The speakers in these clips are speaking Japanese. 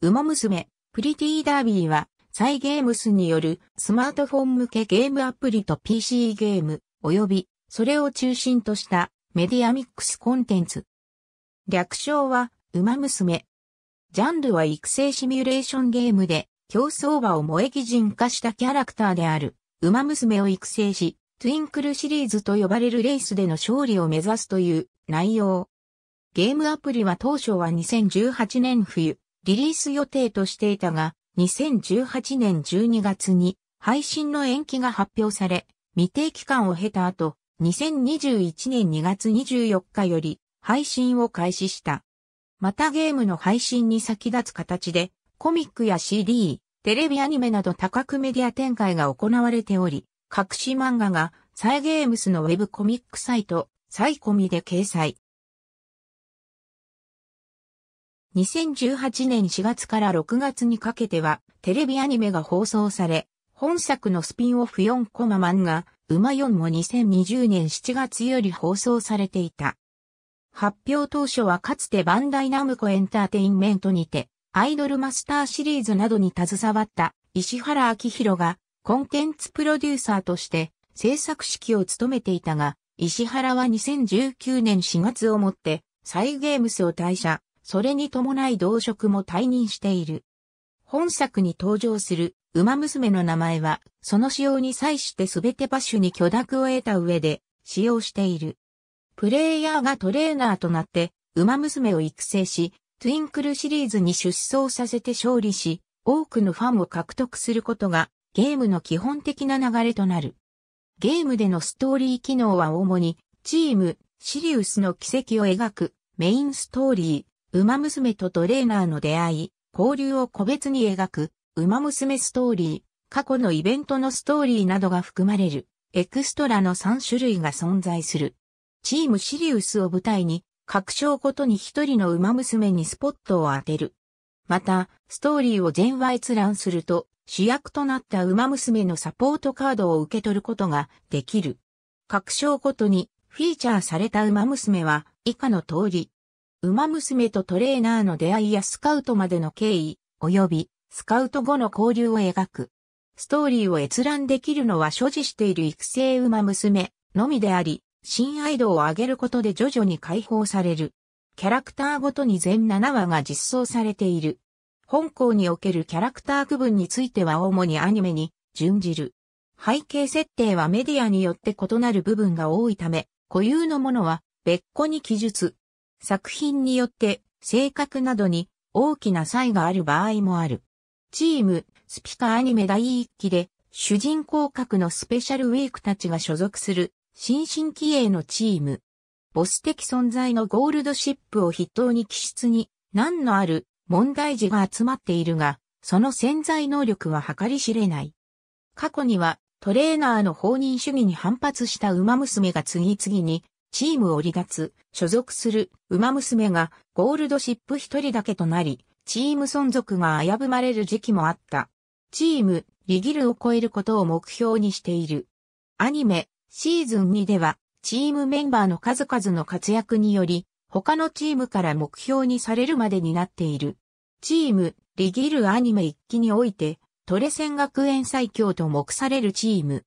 ウマ娘、プリティーダービーは、サイゲームスによるスマートフォン向けゲームアプリと PC ゲーム、及び、それを中心としたメディアミックスコンテンツ。略称は、ウマ娘。ジャンルは育成シミュレーションゲームで、競争馬を萌え擬人化したキャラクターである、ウマ娘を育成し、トゥインクルシリーズと呼ばれるレースでの勝利を目指すという内容。ゲームアプリは当初は2018年冬、リリース予定としていたが、2018年12月に配信の延期が発表され、未定期間を経た後、2021年2月24日より配信を開始した。またゲームの配信に先立つ形で、コミックや CD、テレビアニメなど多角メディア展開が行われており、隠し漫画がサイゲームスのウェブコミックサイト、サイコミで掲載。2018年4月から6月にかけては、テレビアニメが放送され、本作のスピンオフ4コマ漫画、馬4も2020年7月より放送されていた。発表当初はかつてバンダイナムコエンターテインメントにて、アイドルマスターシリーズなどに携わった石原明宏がコンテンツプロデューサーとして制作指揮を務めていたが、石原は2019年4月をもってサイゲームスを退社。それに伴い同職も退任している。本作に登場する馬娘の名前は、その使用に際して全て馬ュに許諾を得た上で使用している。プレイヤーがトレーナーとなって、馬娘を育成し、トゥインクルシリーズに出走させて勝利し、多くのファンを獲得することが、ゲームの基本的な流れとなる。ゲームでのストーリー機能は主に、チーム、シリウスの奇跡を描くメインストーリー。馬娘とトレーナーの出会い、交流を個別に描く、馬娘ストーリー、過去のイベントのストーリーなどが含まれる、エクストラの3種類が存在する。チームシリウスを舞台に、各章ごとに一人の馬娘にスポットを当てる。また、ストーリーを全話閲覧すると、主役となった馬娘のサポートカードを受け取ることができる。各章ごとにフィーチャーされた馬娘は以下の通り、馬娘とトレーナーの出会いやスカウトまでの経緯、及び、スカウト後の交流を描く。ストーリーを閲覧できるのは所持している育成馬娘のみであり、親愛度を上げることで徐々に解放される。キャラクターごとに全7話が実装されている。本校におけるキャラクター区分については主にアニメに準じる。背景設定はメディアによって異なる部分が多いため、固有のものは別個に記述、作品によって性格などに大きな差異がある場合もある。チーム、スピカアニメ第一期で、主人公格のスペシャルウィークたちが所属する、新進気鋭のチーム。ボス的存在のゴールドシップを筆頭に気質に、何のある問題児が集まっているが、その潜在能力は計り知れない。過去には、トレーナーの放任主義に反発した馬娘が次々にチームを離脱、所属する馬娘がゴールドシップ一人だけとなり、チーム存続が危ぶまれる時期もあった。チーム、リギルを超えることを目標にしている。アニメ、シーズン2では、チームメンバーの数々の活躍により、他のチームから目標にされるまでになっている。チーム、リギルアニメ一期において、トレセン学園最強と目されるチーム。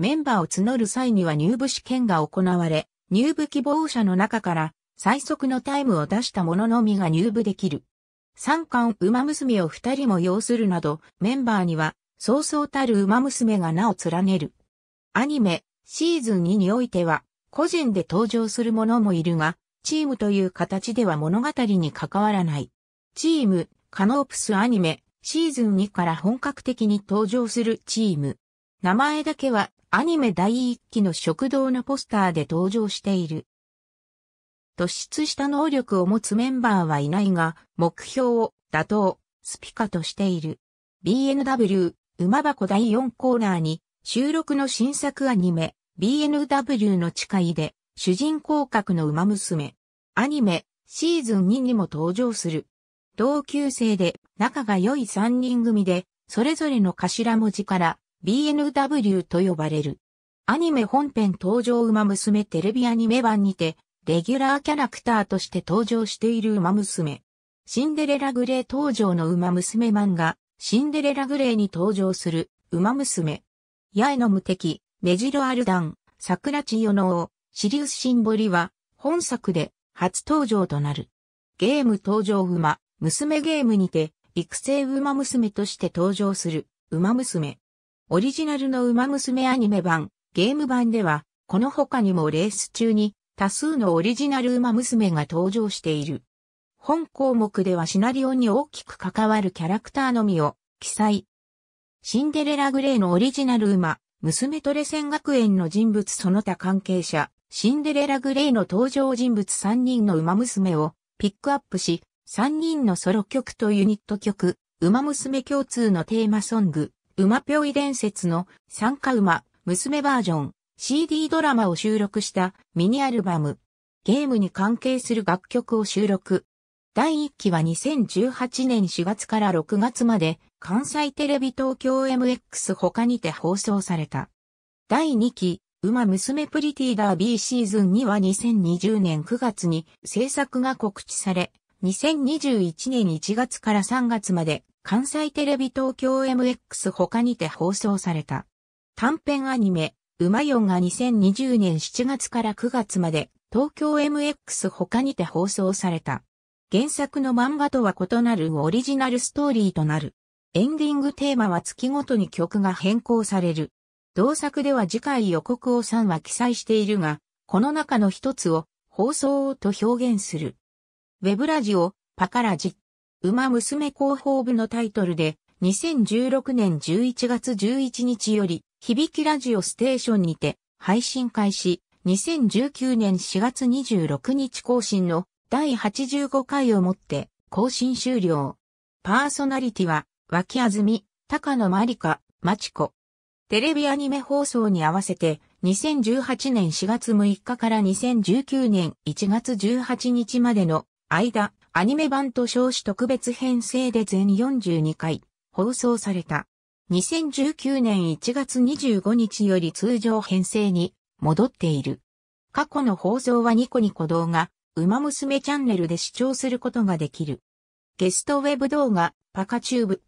メンバーを募る際には入部試験が行われ、入部希望者の中から最速のタイムを出した者のみが入部できる。三冠馬娘を二人も要するなど、メンバーには、そうそうたる馬娘が名を連ねる。アニメ、シーズン2においては、個人で登場する者もいるが、チームという形では物語に関わらない。チーム、カノープスアニメ、シーズン2から本格的に登場するチーム。名前だけはアニメ第一期の食堂のポスターで登場している。突出した能力を持つメンバーはいないが、目標を打倒、スピカとしている。BNW、馬箱第4コーナーに、収録の新作アニメ、BNW の誓いで、主人公格の馬娘。アニメ、シーズン2にも登場する。同級生で、仲が良い3人組で、それぞれの頭文字から、BNW と呼ばれる。アニメ本編登場馬娘テレビアニメ版にて、レギュラーキャラクターとして登場している馬娘。シンデレラグレー登場の馬娘漫画、シンデレラグレーに登場する、馬娘。八重の無敵、メジロアルダン、桜千代の王、シリウスシンボリは、本作で初登場となる。ゲーム登場馬、娘ゲームにて、育成馬娘として登場する、馬娘。オリジナルの馬娘アニメ版、ゲーム版では、この他にもレース中に多数のオリジナル馬娘が登場している。本項目ではシナリオに大きく関わるキャラクターのみを記載。シンデレラグレーのオリジナル馬、娘トレセン学園の人物その他関係者、シンデレラグレーの登場人物3人の馬娘をピックアップし、3人のソロ曲とユニット曲、馬娘共通のテーマソング、馬ぴょい伝説の参加馬、娘バージョン、CD ドラマを収録したミニアルバム、ゲームに関係する楽曲を収録。第1期は2018年4月から6月まで関西テレビ東京 MX 他にて放送された。第2期、馬娘プリティダービーシーズンには2020年9月に制作が告知され、2021年1月から3月まで関西テレビ東京 MX 他にて放送された。短編アニメ、うまよんが2020年7月から9月まで東京 MX 他にて放送された。原作の漫画とは異なるオリジナルストーリーとなる。エンディングテーマは月ごとに曲が変更される。同作では次回予告を3話記載しているが、この中の一つを放送と表現する。ウェブラジオ、パカラジ。馬娘広報部のタイトルで、2016年11月11日より、響きラジオステーションにて、配信開始、2019年4月26日更新の第85回をもって、更新終了。パーソナリティは、脇あずみ、高野まりか、まちこ。テレビアニメ放送に合わせて、2018年4月6日から2019年1月18日までの間、アニメ版と少子特別編成で全42回放送された。2019年1月25日より通常編成に戻っている。過去の放送はニコニコ動画、ウマ娘チャンネルで視聴することができる。ゲストウェブ動画、パカチューブ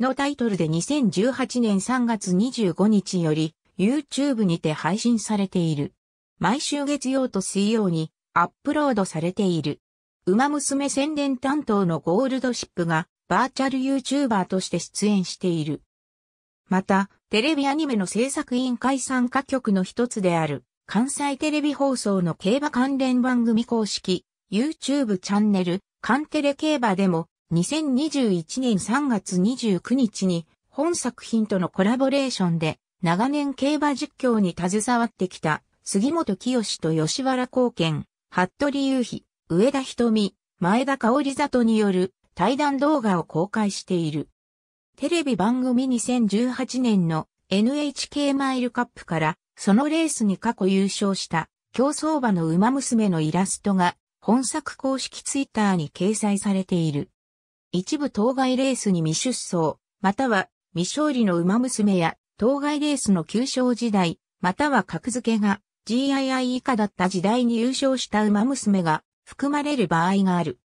のタイトルで2018年3月25日より YouTube にて配信されている。毎週月曜と水曜にアップロードされている。馬娘宣伝担当のゴールドシップがバーチャル YouTuber として出演している。また、テレビアニメの制作委員会参加局の一つである、関西テレビ放送の競馬関連番組公式、YouTube チャンネル、カンテレ競馬でも、2021年3月29日に、本作品とのコラボレーションで、長年競馬実況に携わってきた、杉本清と吉原貢献、服部雄飛、上田瞳、前田香織里による対談動画を公開している。テレビ番組2018年の NHK マイルカップからそのレースに過去優勝した競走馬の馬娘のイラストが本作公式ツイッターに掲載されている。一部当該レースに未出走、または未勝利の馬娘や当該レースの旧勝時代、または格付けが GII 以下だった時代に優勝した馬娘が含まれる場合がある。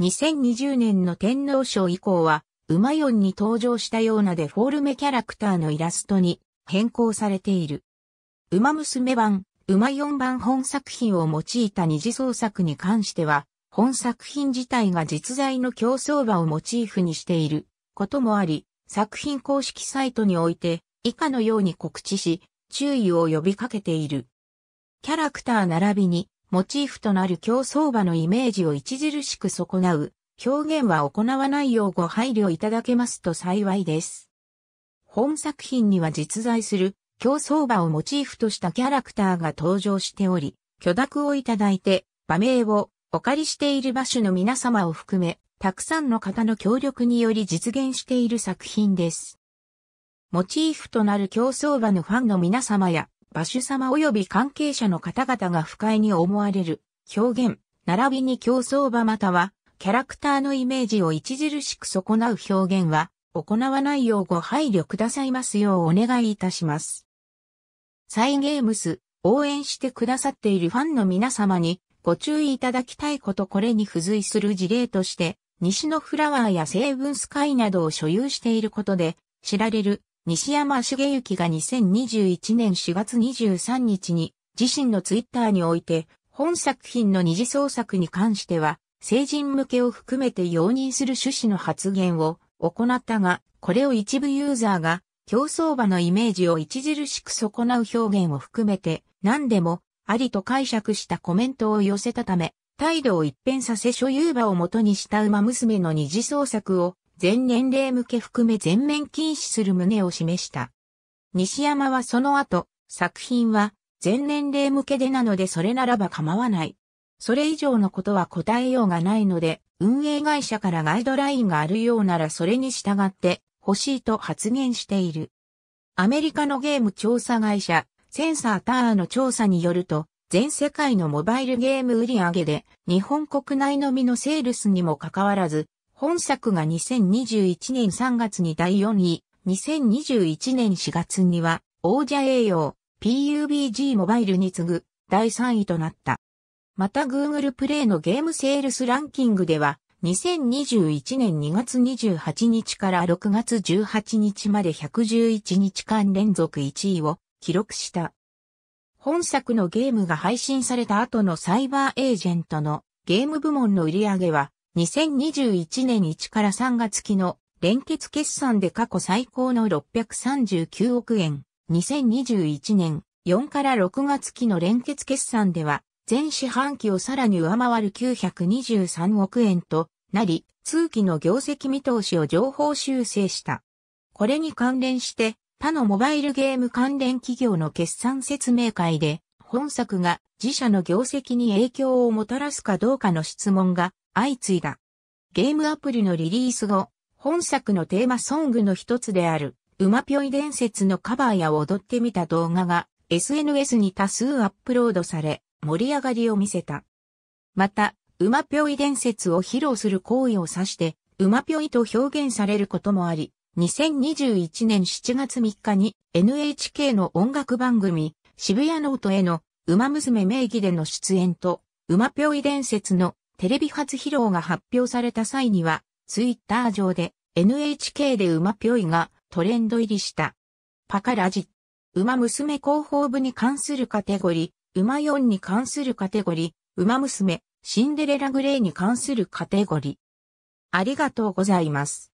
2020年の天皇賞以降は、馬4に登場したようなデフォルメキャラクターのイラストに変更されている。馬娘版、馬4版本作品を用いた二次創作に関しては、本作品自体が実在の競争馬をモチーフにしていることもあり、作品公式サイトにおいて以下のように告知し、注意を呼びかけている。キャラクター並びにモチーフとなる競走馬のイメージを著しく損なう、表現は行わないようご配慮いただけますと幸いです。本作品には実在する競走馬をモチーフとしたキャラクターが登場しており、許諾をいただいて、馬名をお借りしている馬所の皆様を含め、たくさんの方の協力により実現している作品です。モチーフとなる競走馬のファンの皆様や、馬主様及び関係者の方々が不快に思われる表現、並びに競争馬または、キャラクターのイメージを著しく損なう表現は、行わないようご配慮くださいますようお願いいたします。サイゲームス、応援してくださっているファンの皆様にご注意いただきたいことこれに付随する事例として、西のフラワーや成分スカイなどを所有していることで、知られる西山茂之が2021年4月23日に自身のツイッターにおいて本作品の二次創作に関しては成人向けを含めて容認する趣旨の発言を行ったが、これを一部ユーザーが競争場のイメージを著しく損なう表現を含めて何でもありと解釈したコメントを寄せたため、態度を一変させ所有場を元にした馬娘の二次創作を全年齢向け含め全面禁止する旨を示した。西山はその後、作品は全年齢向けでなのでそれならば構わない。それ以上のことは答えようがないので、運営会社からガイドラインがあるようならそれに従って欲しいと発言している。アメリカのゲーム調査会社、センサーターの調査によると、全世界のモバイルゲーム売上で日本国内のみのセールスにもかかわらず、本作が2021年3月に第4位、2021年4月には、王者栄養、PUBG モバイルに次ぐ、第3位となった。また Google プレイのゲームセールスランキングでは、2021年2月28日から6月18日まで111日間連続1位を記録した。本作のゲームが配信された後のサイバーエージェントのゲーム部門の売り上げは2021年1から3月期の連結決算で過去最高の639億円。2021年4から6月期の連結決算では、全四半期をさらに上回る923億円となり、通期の業績見通しを情報修正した。これに関連して、他のモバイルゲーム関連企業の決算説明会で、本作が自社の業績に影響をもたらすかどうかの質問が相次いだ。ゲームアプリのリリース後、本作のテーマソングの一つである、馬ぴょい伝説のカバーや踊ってみた動画が SNS に多数アップロードされ、盛り上がりを見せた。また、馬ぴょい伝説を披露する行為を指して、馬ぴょいと表現されることもあり、2021年7月3日に NHK の音楽番組渋谷ノートへの馬娘名義での出演と馬ぴょい伝説のテレビ初披露が発表された際には、ツイッター上で NHK で馬ぴょいがトレンド入りした。パカラジ。馬娘広報部に関するカテゴリー、馬4に関するカテゴリー、馬娘、シンデレラグレーに関するカテゴリー。ありがとうございます。